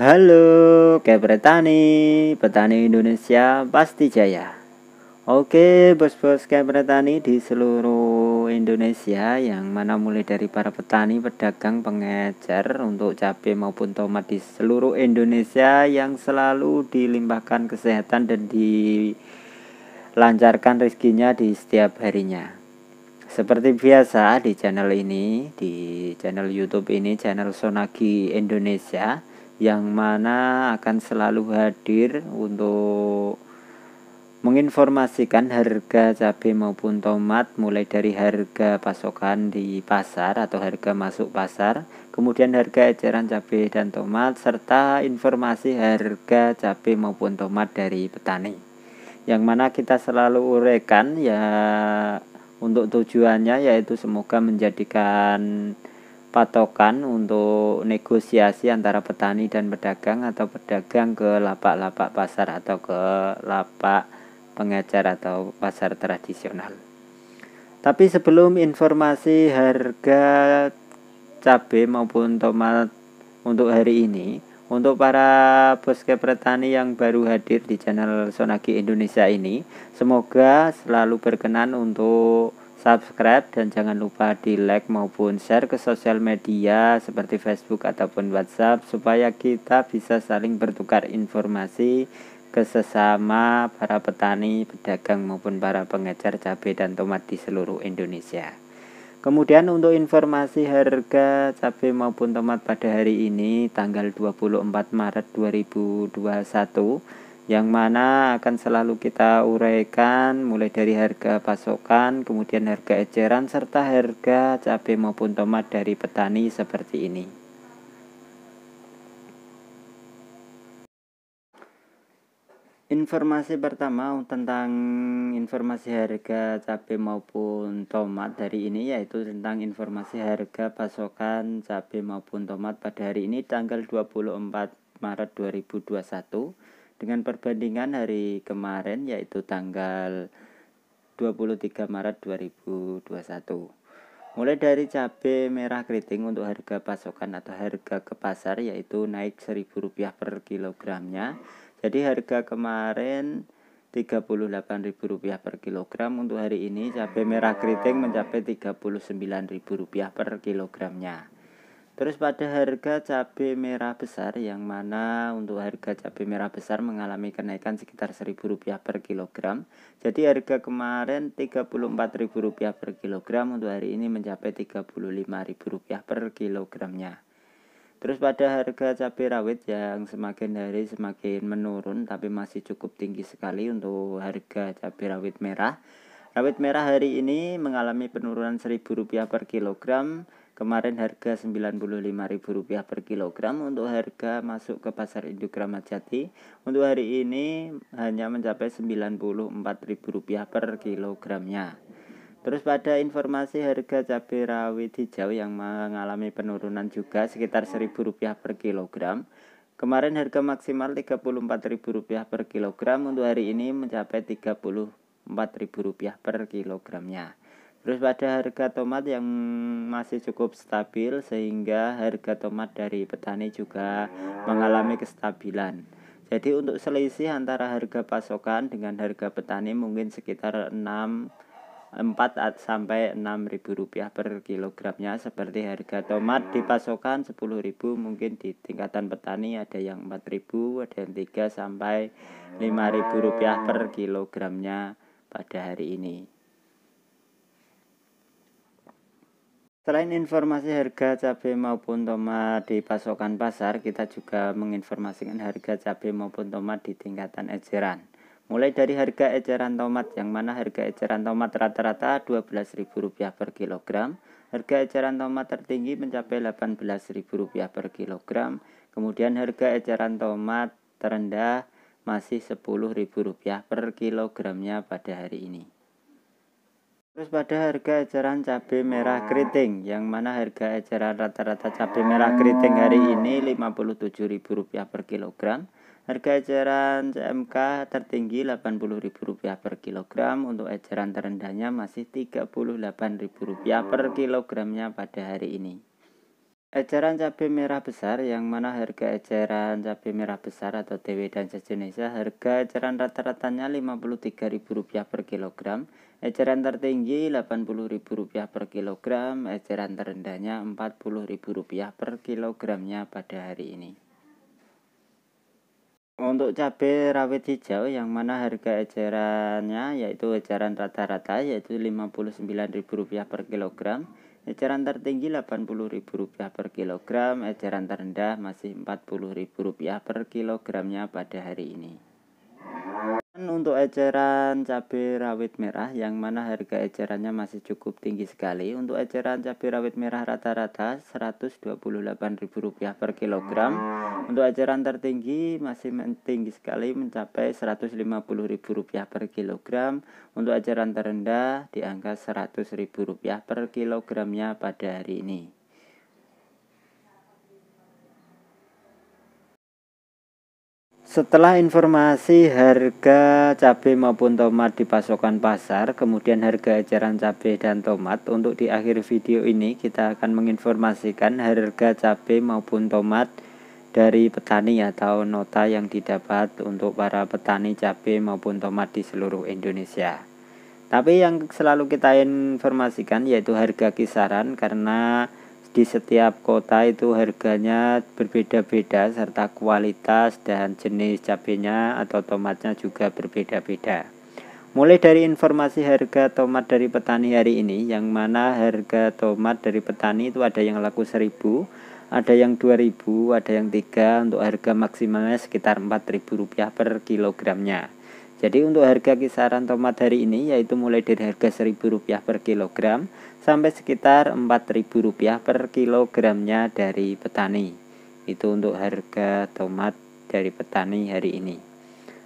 Halo, kayak petani, petani Indonesia pasti jaya. Oke, bos-bos kayak petani di seluruh Indonesia yang mana mulai dari para petani, pedagang, pengecer untuk cabai maupun tomat di seluruh Indonesia yang selalu dilimpahkan kesehatan dan dilancarkan rezekinya di setiap harinya. Seperti biasa di channel ini, di channel YouTube ini, channel Sonagi Indonesia yang mana akan selalu hadir untuk menginformasikan harga cabai maupun tomat mulai dari harga pasokan di pasar atau harga masuk pasar kemudian harga eceran cabai dan tomat serta informasi harga cabai maupun tomat dari petani yang mana kita selalu urekan ya untuk tujuannya yaitu semoga menjadikan patokan untuk negosiasi antara petani dan pedagang atau pedagang ke lapak-lapak pasar atau ke lapak pengecer atau pasar tradisional. Tapi sebelum informasi harga cabai maupun tomat untuk hari ini, untuk para boske petani yang baru hadir di channel Sonagi Indonesia ini, semoga selalu berkenan untuk subscribe dan jangan lupa di like maupun share ke sosial media seperti Facebook ataupun WhatsApp supaya kita bisa saling bertukar informasi ke sesama para petani, pedagang maupun para pengejar cabai dan tomat di seluruh Indonesia. Kemudian untuk informasi harga cabai maupun tomat pada hari ini tanggal 24 Maret 2021 yang mana akan selalu kita uraikan mulai dari harga pasokan, kemudian harga eceran serta harga cabai maupun tomat dari petani seperti ini. Informasi pertama tentang informasi harga cabai maupun tomat dari ini yaitu tentang informasi harga pasokan cabai maupun tomat pada hari ini tanggal 24 Maret 2021 dengan perbandingan hari kemarin yaitu tanggal 23 Maret 2021. Mulai dari cabai merah keriting untuk harga pasokan atau harga ke pasar yaitu naik rp rupiah per kilogramnya. Jadi harga kemarin Rp38.000 per kilogram untuk hari ini cabai merah keriting mencapai Rp39.000 per kilogramnya. Terus pada harga cabai merah besar yang mana untuk harga cabai merah besar mengalami kenaikan sekitar rp rupiah per kilogram. Jadi harga kemarin Rp34.000 per kilogram untuk hari ini mencapai Rp35.000 per kilogramnya. Terus pada harga cabai rawit yang semakin hari semakin menurun tapi masih cukup tinggi sekali untuk harga cabai rawit merah. Rawit merah hari ini mengalami penurunan rp rupiah per kilogram Kemarin harga Rp95.000 per kilogram untuk harga masuk ke pasar induk Kramat Jati. Untuk hari ini hanya mencapai Rp94.000 per kilogramnya. Terus pada informasi harga cabai rawit hijau yang mengalami penurunan juga sekitar Rp1.000 per kilogram. Kemarin harga maksimal Rp34.000 per kilogram, untuk hari ini mencapai Rp34.000 per kilogramnya. Terus pada harga tomat yang masih cukup stabil sehingga harga tomat dari petani juga mengalami kestabilan. Jadi untuk selisih antara harga pasokan dengan harga petani mungkin sekitar 6 4 sampai 6 ribu rupiah per kilogramnya seperti harga tomat di pasokan 10 ribu mungkin di tingkatan petani ada yang 4 ribu ada yang 3 sampai 5 ribu rupiah per kilogramnya pada hari ini Selain informasi harga cabai maupun tomat di pasokan pasar, kita juga menginformasikan harga cabai maupun tomat di tingkatan eceran. Mulai dari harga eceran tomat, yang mana harga eceran tomat rata-rata Rp12.000 per kilogram, harga eceran tomat tertinggi mencapai Rp18.000 per kilogram, kemudian harga eceran tomat terendah masih Rp10.000 per kilogramnya pada hari ini. Terus pada harga eceran cabai merah keriting yang mana harga eceran rata-rata cabai merah keriting hari ini Rp57.000 per kilogram. Harga eceran CMK tertinggi Rp80.000 per kilogram, untuk eceran terendahnya masih Rp38.000 per kilogramnya pada hari ini. Eceran cabai merah besar yang mana harga eceran cabai merah besar atau TW dan sejenisnya harga eceran rata-ratanya Rp53.000 per kilogram, eceran tertinggi Rp80.000 per kilogram, eceran terendahnya Rp40.000 per kilogramnya pada hari ini. Untuk cabai rawit hijau yang mana harga ecerannya yaitu eceran rata-rata yaitu Rp59.000 per kilogram, Eceran tertinggi Rp80.000 per kilogram, eceran terendah masih Rp40.000 per kilogramnya pada hari ini. Kan untuk eceran cabai rawit merah yang mana harga ecerannya masih cukup tinggi sekali untuk eceran cabai rawit merah rata-rata Rp128.000 per kilogram untuk eceran tertinggi masih tinggi sekali mencapai Rp150.000 per kilogram untuk eceran terendah di angka Rp100.000 per kilogramnya pada hari ini Setelah informasi harga cabai maupun tomat di pasokan pasar, kemudian harga eceran cabai dan tomat, untuk di akhir video ini kita akan menginformasikan harga cabai maupun tomat dari petani atau nota yang didapat untuk para petani cabai maupun tomat di seluruh Indonesia. Tapi yang selalu kita informasikan yaitu harga kisaran karena di setiap kota itu harganya berbeda-beda serta kualitas dan jenis cabenya atau tomatnya juga berbeda-beda. Mulai dari informasi harga tomat dari petani hari ini yang mana harga tomat dari petani itu ada yang laku 1000, ada yang 2000, ada yang 3 untuk harga maksimalnya sekitar rp rupiah per kilogramnya. Jadi untuk harga kisaran tomat hari ini yaitu mulai dari harga Rp1.000 per kilogram sampai sekitar Rp4.000 per kilogramnya dari petani. Itu untuk harga tomat dari petani hari ini.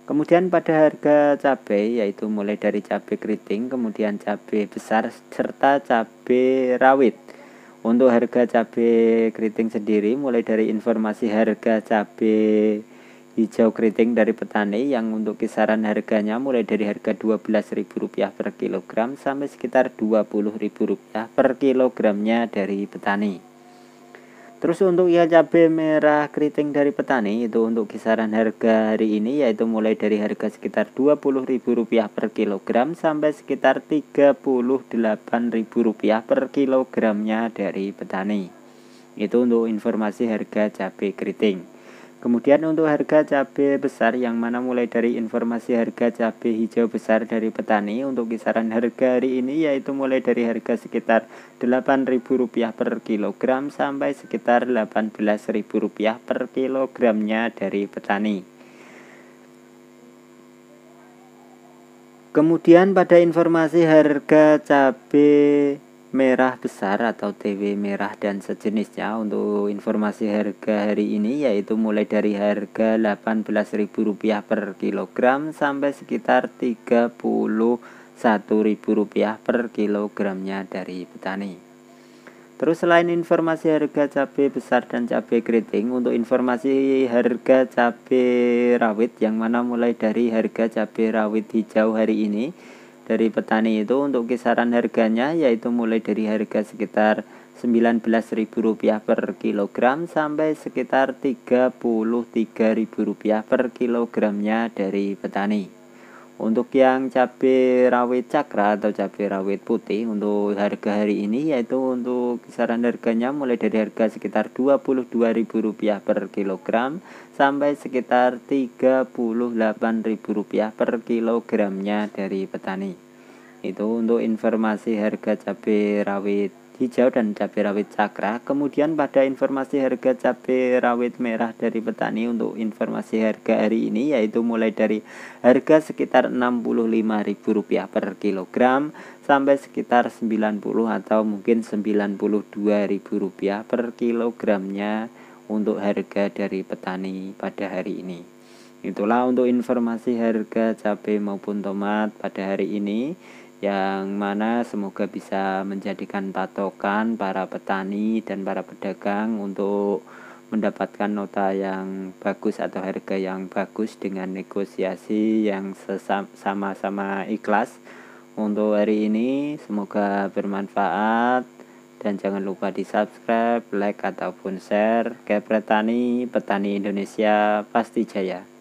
Kemudian pada harga cabai yaitu mulai dari cabai keriting, kemudian cabai besar serta cabai rawit. Untuk harga cabai keriting sendiri mulai dari informasi harga cabai hijau keriting dari petani yang untuk kisaran harganya mulai dari harga Rp12.000 per kilogram sampai sekitar Rp20.000 per kilogramnya dari petani. Terus untuk ya cabe merah keriting dari petani itu untuk kisaran harga hari ini yaitu mulai dari harga sekitar Rp20.000 per kilogram sampai sekitar Rp38.000 per kilogramnya dari petani. Itu untuk informasi harga cabe keriting. Kemudian untuk harga cabai besar yang mana mulai dari informasi harga cabai hijau besar dari petani untuk kisaran harga hari ini yaitu mulai dari harga sekitar Rp8.000 per kilogram sampai sekitar Rp18.000 per kilogramnya dari petani. Kemudian pada informasi harga cabai merah besar atau TW merah dan sejenisnya untuk informasi harga hari ini yaitu mulai dari harga Rp18.000 per kilogram sampai sekitar Rp31.000 per kilogramnya dari petani. Terus selain informasi harga cabai besar dan cabai keriting untuk informasi harga cabai rawit yang mana mulai dari harga cabai rawit hijau hari ini dari petani itu untuk kisaran harganya yaitu mulai dari harga sekitar Rp19.000 per kilogram sampai sekitar Rp33.000 per kilogramnya dari petani. Untuk yang cabai rawit cakra atau cabai rawit putih untuk harga hari ini yaitu untuk kisaran harganya mulai dari harga sekitar Rp22.000 per kilogram sampai sekitar Rp38.000 per kilogramnya dari petani. Itu untuk informasi harga cabai rawit hijau dan cabai rawit cakra. Kemudian pada informasi harga cabai rawit merah dari petani untuk informasi harga hari ini yaitu mulai dari harga sekitar Rp65.000 per kilogram sampai sekitar 90 atau mungkin Rp92.000 per kilogramnya untuk harga dari petani pada hari ini. Itulah untuk informasi harga cabai maupun tomat pada hari ini yang mana semoga bisa menjadikan patokan para petani dan para pedagang untuk mendapatkan nota yang bagus atau harga yang bagus dengan negosiasi yang sama-sama ikhlas. Untuk hari ini semoga bermanfaat dan jangan lupa di subscribe, like ataupun share. Ke petani, petani Indonesia pasti jaya.